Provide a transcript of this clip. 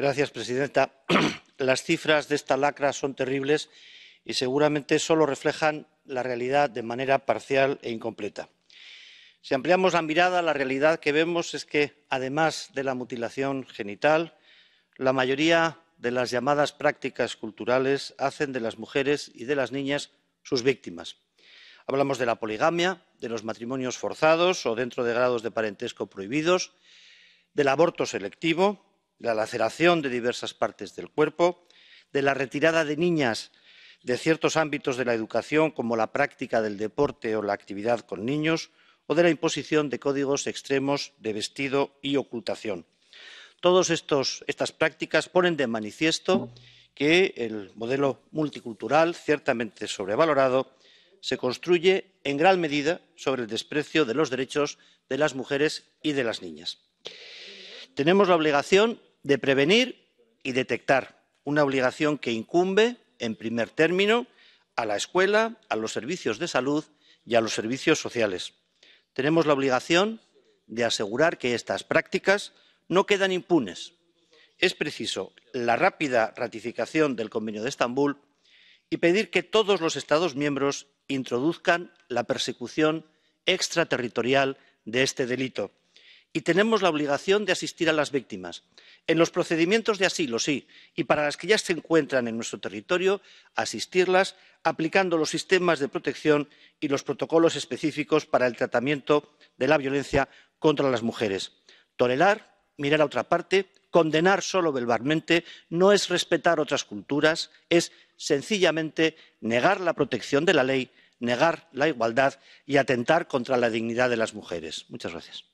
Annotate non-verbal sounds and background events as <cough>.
señora presidenta <clears throat> las cifras de esta lacra son terribles y seguramente solo reflejan la realidad de manera parcial e incompleta. si ampliamos la mirada la realidad que vemos es que además de la mutilación genital la mayoría de las llamadas prácticas culturales hacen de las mujeres y de las niñas sus víctimas. hablamos de la poligamia de los matrimonios forzados o dentro de grados de parentesco prohibidos del aborto selectivo la laceración de diversas partes del cuerpo, de la retirada de niñas de ciertos ámbitos de la educación como la práctica del deporte o la actividad con niños, o de la imposición de códigos extremos de vestido y ocultación. Todas estas prácticas ponen de manifiesto que el modelo multicultural, ciertamente sobrevalorado, se construye en gran medida sobre el desprecio de los derechos de las mujeres y de las niñas. Tenemos la obligación de prevenir y detectar, una obligación que incumbe, en primer término, a la escuela, a los servicios de salud y a los servicios sociales. Tenemos la obligación de asegurar que estas prácticas no quedan impunes. Es preciso la rápida ratificación del Convenio de Estambul y pedir que todos los Estados miembros introduzcan la persecución extraterritorial de este delito y tenemos la obligación de asistir a las víctimas en los procedimientos de asilo sí y para las que ya se encuentran en nuestro territorio asistirlas aplicando los sistemas de protección y los protocolos específicos para el tratamiento de la violencia contra las mujeres. tolerar mirar a otra parte condenar solo verbalmente no es respetar otras culturas es sencillamente negar la protección de la ley negar la igualdad y atentar contra la dignidad de las mujeres. muchas gracias.